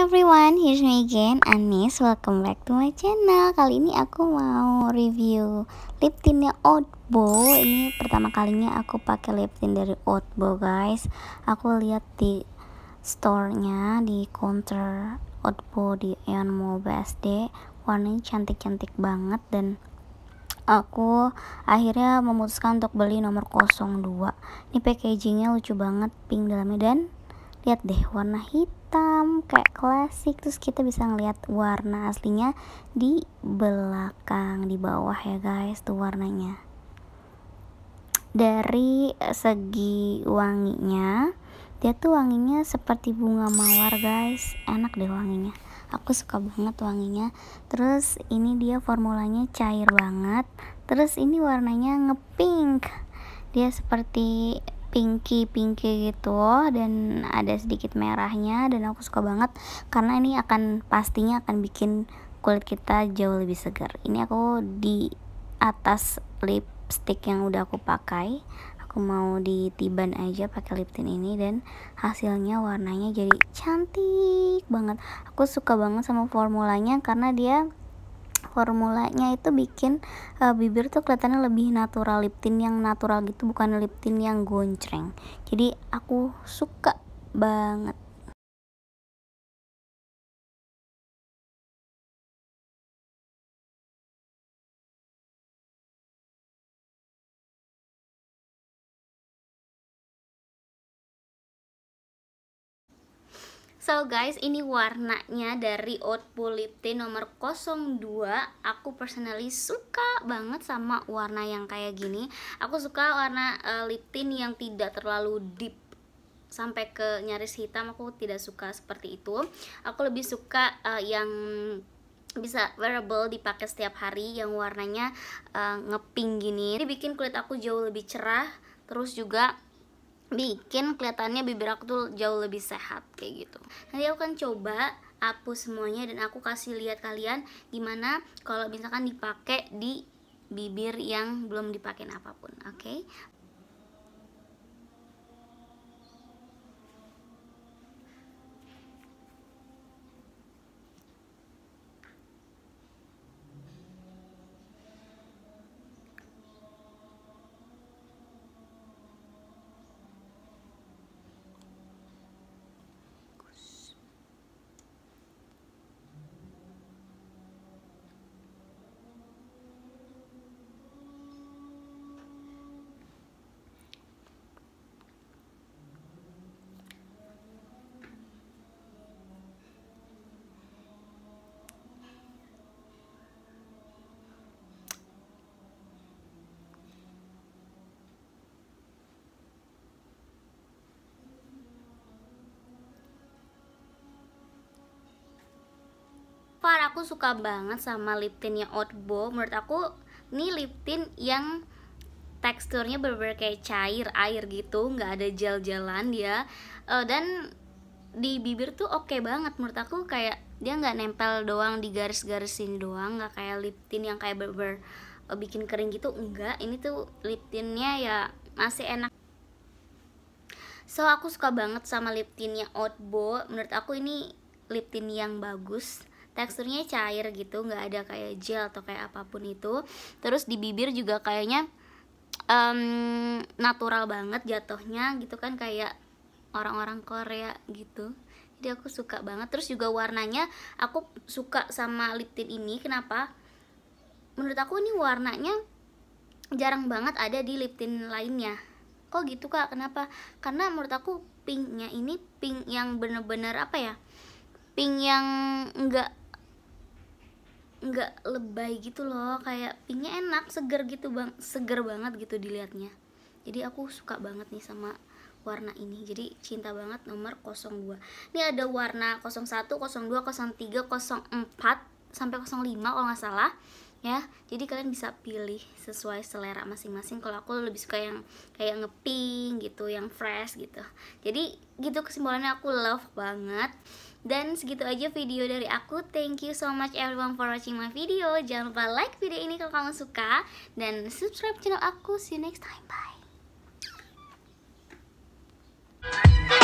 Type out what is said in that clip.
everyone, here's me again, Anis. Welcome back to my channel. Kali ini aku mau review lip tintnya Ini pertama kalinya aku pakai lip tint dari Oatbo, guys. Aku lihat di store-nya di counter Oatbo di Eon Mall BSD. Warnanya cantik-cantik banget dan aku akhirnya memutuskan untuk beli nomor 02. Ini packagingnya lucu banget, pink dalamnya dan lihat deh warna hitam kayak klasik terus kita bisa ngelihat warna aslinya di belakang di bawah ya guys tuh warnanya dari segi wanginya dia tuh wanginya seperti bunga mawar guys enak deh wanginya aku suka banget wanginya terus ini dia formulanya cair banget terus ini warnanya ngepink dia seperti pinky-pinky gitu dan ada sedikit merahnya dan aku suka banget karena ini akan pastinya akan bikin kulit kita jauh lebih segar ini aku di atas lipstick yang udah aku pakai aku mau ditiban aja pakai lip tint ini dan hasilnya warnanya jadi cantik banget aku suka banget sama formulanya karena dia formulanya itu bikin uh, bibir tuh kelihatannya lebih natural lip tint yang natural gitu bukan lip tint yang gonceng jadi aku suka banget So guys, ini warnanya dari Oatbo Lip Tint nomor 02. Aku personally suka banget sama warna yang kayak gini. Aku suka warna uh, lip tint yang tidak terlalu deep sampai ke nyaris hitam. Aku tidak suka seperti itu. Aku lebih suka uh, yang bisa wearable dipakai setiap hari yang warnanya uh, eh, ngeping gini. Ini bikin kulit aku jauh lebih cerah. Terus juga bikin kelihatannya bibir aku tuh jauh lebih sehat kayak gitu nanti aku akan coba hapus semuanya dan aku kasih lihat kalian gimana kalau misalkan dipakai di bibir yang belum dipakai apapun oke okay? far aku suka banget sama lip tintnya Otbo menurut aku ini lip tint yang teksturnya bener kayak cair air gitu nggak ada gel jalan dia uh, dan di bibir tuh oke okay banget menurut aku kayak dia nggak nempel doang di garis garisin doang nggak kayak lip tint yang kayak bener uh, eh, bikin kering gitu enggak ini tuh lip tintnya ya masih enak so aku suka banget sama lip tintnya Otbo menurut aku ini lip tint yang bagus teksturnya cair gitu nggak ada kayak gel atau kayak apapun itu terus di bibir juga kayaknya um, natural banget jatuhnya gitu kan kayak orang-orang Korea gitu jadi aku suka banget terus juga warnanya aku suka sama lip tint ini kenapa menurut aku ini warnanya jarang banget ada di lip tint lainnya kok gitu kak kenapa karena menurut aku pinknya ini pink yang bener-bener apa ya pink yang enggak nggak lebay gitu loh kayak pinknya enak seger gitu bang seger banget gitu dilihatnya jadi aku suka banget nih sama warna ini jadi cinta banget nomor 02 ini ada warna 01 02 03 04 sampai 05 kalau nggak salah ya jadi kalian bisa pilih sesuai selera masing-masing kalau aku lebih suka yang kayak ngeping gitu yang fresh gitu jadi gitu kesimpulannya aku love banget dan segitu aja video dari aku. Thank you so much everyone for watching my video. Jangan lupa like video ini kalau kamu suka dan subscribe channel aku. See you next time. Bye.